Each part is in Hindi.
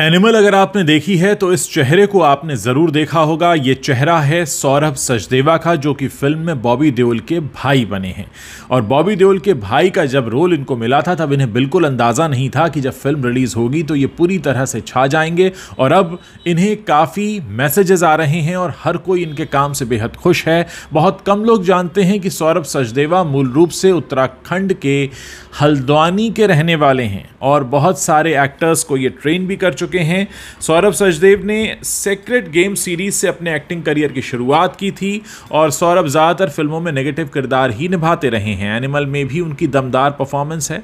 एनिमल अगर आपने देखी है तो इस चेहरे को आपने ज़रूर देखा होगा ये चेहरा है सौरभ सचदेवा का जो कि फिल्म में बॉबी देओल के भाई बने हैं और बॉबी देओल के भाई का जब रोल इनको मिला था तब इन्हें बिल्कुल अंदाज़ा नहीं था कि जब फिल्म रिलीज़ होगी तो ये पूरी तरह से छा जाएंगे और अब इन्हें काफ़ी मैसेजेस आ रहे हैं और हर कोई इनके काम से बेहद खुश है बहुत कम लोग जानते हैं कि सौरभ सचदेवा मूल रूप से उत्तराखंड के हल्द्वानी के रहने वाले हैं और बहुत सारे एक्टर्स को ये ट्रेन भी कर चुके चुके हैं सौरभ सचदेव ने सेक्रेट गेम सीरीज से अपने एक्टिंग करियर की शुरुआत की थी और सौरभ ज़्यादातर फिल्मों में नेगेटिव किरदार ही निभाते रहे हैं एनिमल में भी उनकी दमदार परफॉर्मेंस है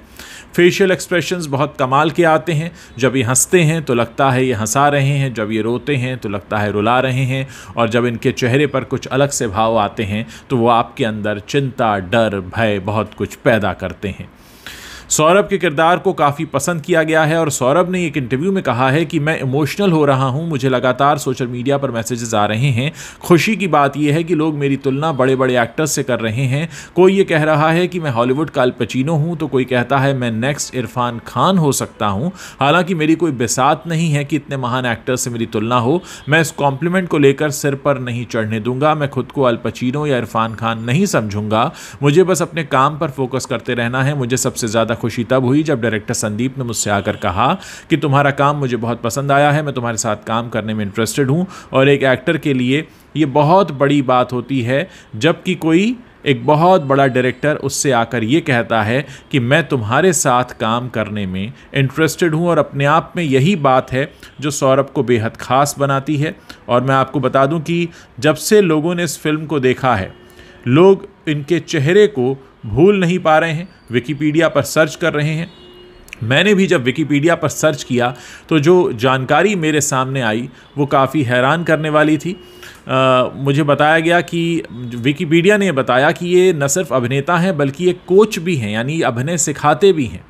फेशियल एक्सप्रेशन बहुत कमाल के आते हैं जब ये हंसते हैं तो लगता है ये हंसा रहे हैं जब ये रोते हैं तो लगता है रुला रहे हैं और जब इनके चेहरे पर कुछ अलग से भाव आते हैं तो वो आपके अंदर चिंता डर भय बहुत कुछ पैदा करते हैं सौरभ के किरदार को काफ़ी पसंद किया गया है और सौरभ ने एक इंटरव्यू में कहा है कि मैं इमोशनल हो रहा हूँ मुझे लगातार सोशल मीडिया पर मैसेजेस आ रहे हैं खुशी की बात यह है कि लोग मेरी तुलना बड़े बड़े एक्टर्स से कर रहे हैं कोई ये कह रहा है कि मैं हॉलीवुड का अल्पचिनो हूँ तो कोई कहता है मैं नेक्स्ट इरफान खान हो सकता हूँ हालांकि मेरी कोई बिसात नहीं है कि इतने महान एक्टर्स से मेरी तुलना हो मैं इस कॉम्प्लीमेंट को लेकर सिर पर नहीं चढ़ने दूंगा मैं खुद को अल्पचिनो या इरफान खान नहीं समझूंगा मुझे बस अपने काम पर फोकस करते रहना है मुझे सबसे ज़्यादा खुशी तब हुई जब डायरेक्टर संदीप ने मुझसे आकर कहा कि तुम्हारा काम मुझे बहुत पसंद आया है मैं तुम्हारे साथ काम करने में इंटरेस्टेड हूँ और एक एक्टर के लिए ये बहुत बड़ी बात होती है जबकि कोई एक बहुत बड़ा डायरेक्टर उससे आकर ये कहता है कि मैं तुम्हारे साथ काम करने में इंटरेस्टेड हूँ और अपने आप में यही बात है जो सौरभ को बेहद ख़ास बनाती है और मैं आपको बता दूँ कि जब से लोगों ने इस फिल्म को देखा है लोग इनके चेहरे को भूल नहीं पा रहे हैं विकीपीडिया पर सर्च कर रहे हैं मैंने भी जब विकीपीडिया पर सर्च किया तो जो जानकारी मेरे सामने आई वो काफ़ी हैरान करने वाली थी आ, मुझे बताया गया कि विकीपीडिया ने बताया कि ये न सिर्फ अभिनेता हैं बल्कि ये कोच भी हैं यानी अभिनय सिखाते भी हैं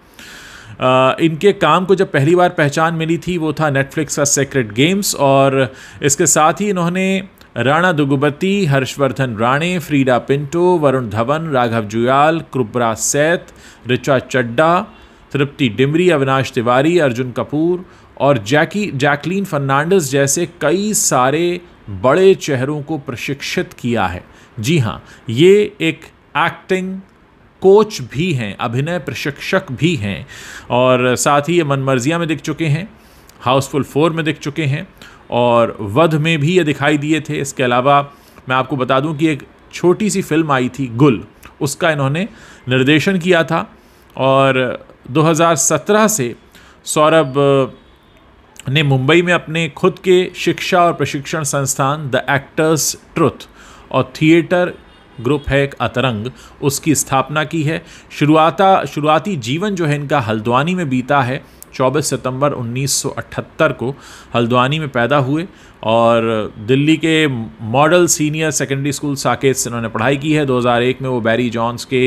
इनके काम को जब पहली बार पहचान मिली थी वो था नेटफ्लिक्स का सेक्रेट गेम्स और इसके साथ ही इन्होंने राणा दुगुबती हर्षवर्धन राणे फ्रीडा पिंटो वरुण धवन राघव जुयाल कृपरा सैत ऋचा चड्डा तृप्ति डिमरी अविनाश तिवारी अर्जुन कपूर और जैकी जैकलीन फर्नांडिस जैसे कई सारे बड़े चेहरों को प्रशिक्षित किया है जी हाँ ये एक एक्टिंग कोच भी हैं अभिनय प्रशिक्षक भी हैं और साथ ही ये मनमर्जिया में दिख चुके हैं हाउसफुल फोर में दिख चुके हैं और वध में भी ये दिखाई दिए थे इसके अलावा मैं आपको बता दूं कि एक छोटी सी फिल्म आई थी गुल उसका इन्होंने निर्देशन किया था और 2017 से सौरभ ने मुंबई में अपने खुद के शिक्षा और प्रशिक्षण संस्थान द एक्टर्स ट्रुथ और थिएटर ग्रुप है एक अतरंग उसकी स्थापना की है शुरुआता शुरुआती जीवन जो है इनका हल्द्वानी में बीता है 24 सितंबर 1978 को हल्द्वानी में पैदा हुए और दिल्ली के model senior secondary school Saket से इन्होंने पढ़ाई की है 2001 में वो बैरी जॉन्स के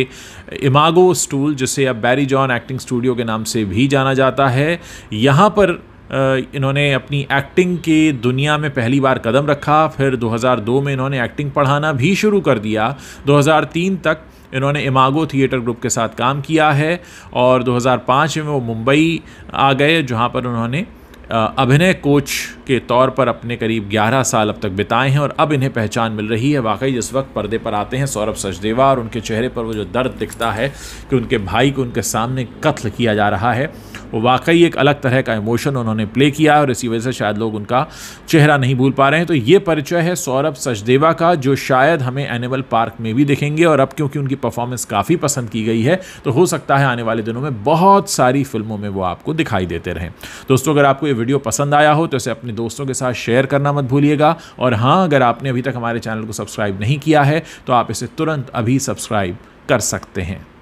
इमागो स्टूल जिसे अब बैरी जॉन एक्टिंग स्टूडियो के नाम से भी जाना जाता है यहाँ पर इन्होंने अपनी एक्टिंग की दुनिया में पहली बार कदम रखा फिर 2002 में इन्होंने एक्टिंग पढ़ाना भी शुरू कर दिया 2003 तक इन्होंने इमागो थिएटर ग्रुप के साथ काम किया है और 2005 में वो मुंबई आ गए जहाँ पर उन्होंने अभिनय कोच के तौर पर अपने करीब 11 साल अब तक बिताए हैं और अब इन्हें पहचान मिल रही है वाकई जिस वक्त पर्दे पर आते हैं सौरभ सचदेवा और उनके चेहरे पर वो जो दर्द दिखता है कि उनके भाई को उनके सामने कत्ल किया जा रहा है वो वाकई एक अलग तरह का इमोशन उन्होंने प्ले किया और इसी वजह से शायद लोग उनका चेहरा नहीं भूल पा रहे हैं तो ये परिचय है सौरभ सचदेवा का जो शायद हमें एनिमल पार्क में भी दिखेंगे और अब क्योंकि उनकी परफॉर्मेंस काफ़ी पसंद की गई है तो हो सकता है आने वाले दिनों में बहुत सारी फिल्मों में वो आपको दिखाई देते रहें दोस्तों अगर आपको ये वीडियो पसंद आया हो तो इसे अपने दोस्तों के साथ शेयर करना मत भूलिएगा और हाँ अगर आपने अभी तक हमारे चैनल को सब्सक्राइब नहीं किया है तो आप इसे तुरंत अभी सब्सक्राइब कर सकते हैं